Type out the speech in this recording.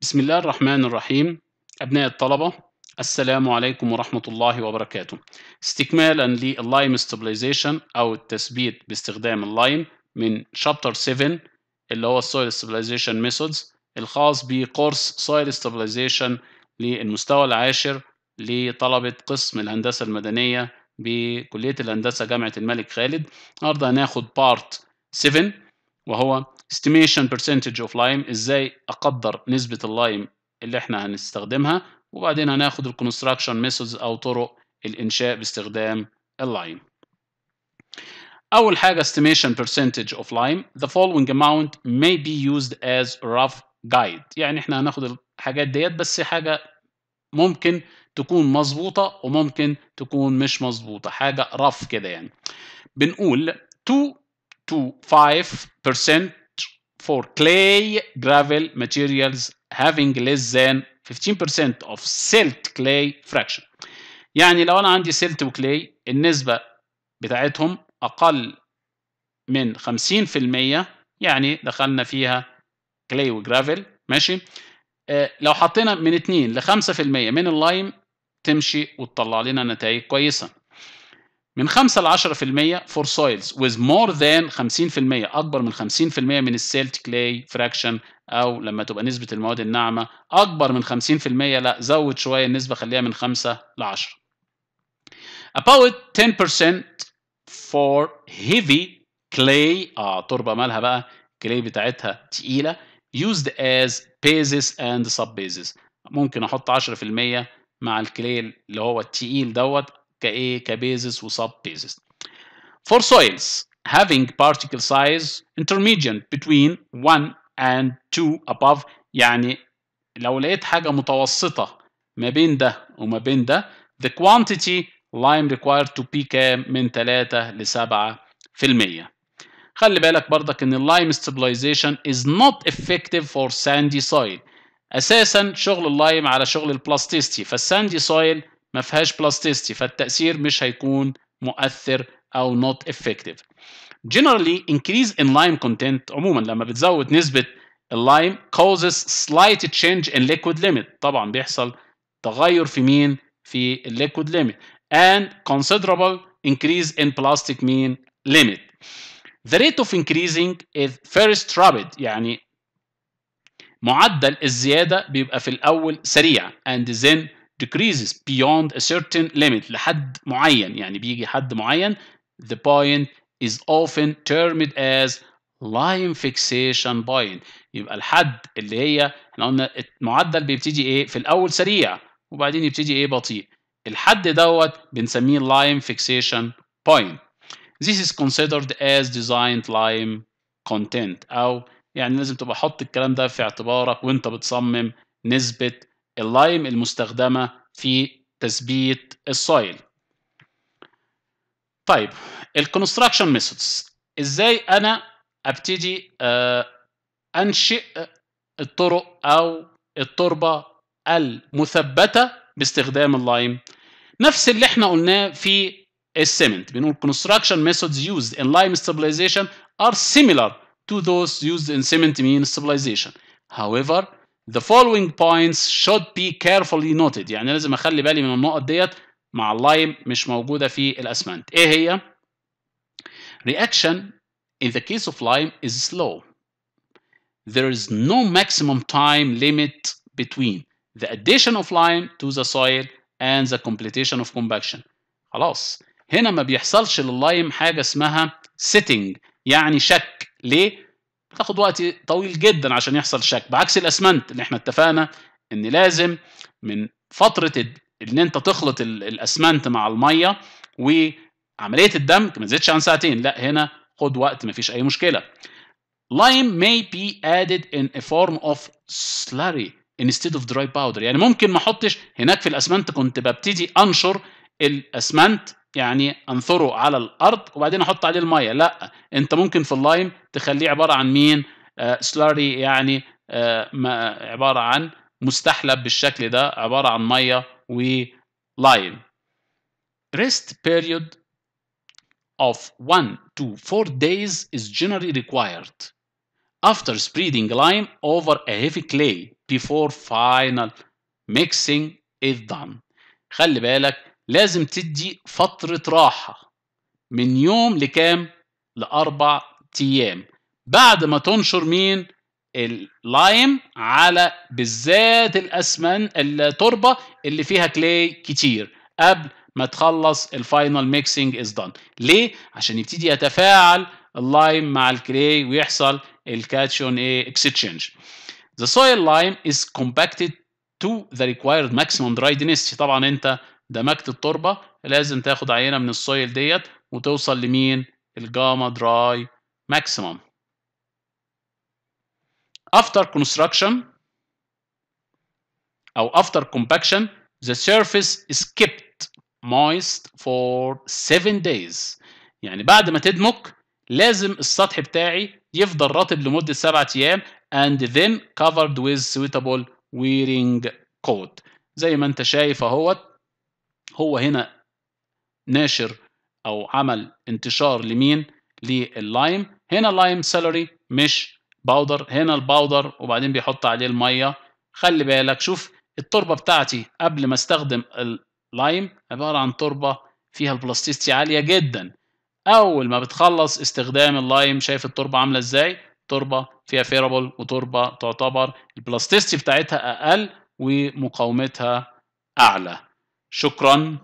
بسم الله الرحمن الرحيم أبناء الطلبة السلام عليكم ورحمة الله وبركاته استكمالا لللايم ستابلايزيشن أو التثبيت باستخدام اللايم من شابتر 7 اللي هو السويل Stabilization ميثودز الخاص بقرص سويل Stabilization للمستوى العاشر لطلبة قسم الهندسة المدنية بكلية الهندسة جامعة الملك خالد النهارده هناخد بارت 7 وهو استيميشن برسنتج اوف لايم ازاي اقدر نسبه اللايم اللي احنا هنستخدمها وبعدين هناخد الكونستراكشن ميثودز او طرق الانشاء باستخدام اللايم اول حاجه استيميشن برسنتج اوف لايم the following amount may be used as rough guide يعني احنا هناخد الحاجات ديت بس حاجه ممكن تكون مظبوطه وممكن تكون مش مظبوطه حاجه rough كده يعني بنقول 2 to 5% for clay gravel materials having less than 15% of silt clay fraction يعني لو انا عندي سلت وكلاي النسبة بتاعتهم اقل من 50% يعني دخلنا فيها كلاي وجرافل ماشي آه، لو حطينا من 2 ل 5% من اللايم تمشي وتطلع لنا نتائج كويسة من 5 ل 10% for soils with more than 50% اكبر من 50% من السيلت كلاي فراكشن او لما تبقى نسبه المواد الناعمه اكبر من 50% لا زود شويه النسبه خليها من 5 ل 10 about 10% for heavy clay اه تربه مالها بقى كلاي بتاعتها تقيله used as bases and sub bases ممكن احط 10% مع الكلاي اللي هو التقيل دوت كايه كبيزس وسب بيزس for soils having particle size intermediate between 1 and 2 above يعني لو لقيت حاجة متوسطة ما بين ده وما بين ده the quantity lime required to be كام من 3 ل 7 في المية خلي بالك برضك ان اللايم stabilization is not effective for sandy soil اساسا شغل اللايم على شغل البلاستيستي فالساندي سويل ما فيهاش بلاستيستي فالتاثير مش هيكون مؤثر او نوت افكتيف generally increase in lime content عموما لما بتزود نسبه اللايم causes slight change in liquid limit طبعا بيحصل تغير في مين في الليكويد limit and considerable increase in plastic mean limit the rate of increasing is first rapid يعني معدل الزيادة بيبقى في الأول سريع and then decreases beyond a certain limit لحد معين يعني بيجي حد معين the point is often termed as line fixation point يبقى الحد اللي هي احنا قلنا المعدل بيبتدي ايه في الاول سريع وبعدين يبتدي ايه بطيء الحد دوت بنسميه line fixation point this is considered as designed line content او يعني لازم تبقى حط الكلام ده في اعتبارك وانت بتصمم نسبه اللايم المستخدمة في تثبيت السويل طيب الكونستراكشن ميثودز ازاي انا ابتدي آه، انشئ الطرق او التربه المثبته باستخدام اللايم نفس اللي احنا قلناه في السيمنت بنقول construction methods used in lime stabilization are similar to those used in cement mean stabilization however The following points should be carefully noted يعني لازم اخلي بالي من النقط ديت مع اللايم مش موجودة في الأسمنت ايه هي؟ Reaction in the case of lime is slow. There is no maximum time limit between the addition of lime to the soil and the completion of compaction. خلاص هنا ما بيحصلش لللايم حاجة اسمها sitting يعني شك ليه؟ بتاخد وقت طويل جدا عشان يحصل شك بعكس الاسمنت اللي احنا اتفقنا ان لازم من فتره ان انت تخلط الاسمنت مع الميه وعمليه الدمج ما تزيدش عن ساعتين لا هنا خد وقت ما فيش اي مشكله lime may be added in a form of slurry instead of dry powder يعني ممكن ما احطش هناك في الاسمنت كنت ببتدي انشر الاسمنت يعني انثره على الارض وبعدين احط عليه الميه لا انت ممكن في اللايم تخليه عباره عن مين آه سلاري يعني آه عباره عن مستحلب بالشكل ده عباره عن ميه ولايم rest period of 1 to 4 days is generally required after spreading lime over a heavy clay before final mixing is done خلي بالك لازم تدي فترة راحة من يوم لكام لأربع أيام بعد ما تنشر مين اللايم على بالذات الأسمن التربة اللي فيها كلاي كتير قبل ما تخلص الفاينل ميكسينج از دان ليه عشان يبتدي يتفاعل اللايم مع الكلاي ويحصل الكاتشون ايه اكسشينج The soil lime is compacted to the required maximum dry density طبعا انت دمجت التربه لازم تاخد عينه من السويل ديت وتوصل لمين الجاما دراي ماكسيمم after construction او after compaction the surface is kept moist for 7 days يعني بعد ما تدمج لازم السطح بتاعي يفضل رطب لمدة 7 أيام and then covered with suitable wearing coat زي ما انت شايف اهوت هو هنا ناشر او عمل انتشار لمين لللايم هنا لايم سيلري مش باودر هنا الباودر وبعدين بيحط عليه الميه خلي بالك شوف التربه بتاعتي قبل ما استخدم اللايم عباره عن تربه فيها البلاستيستي عاليه جدا اول ما بتخلص استخدام اللايم شايف التربه عامله ازاي تربه فيها فيرابل وتربه تعتبر البلاستيستي بتاعتها اقل ومقاومتها اعلى شكرا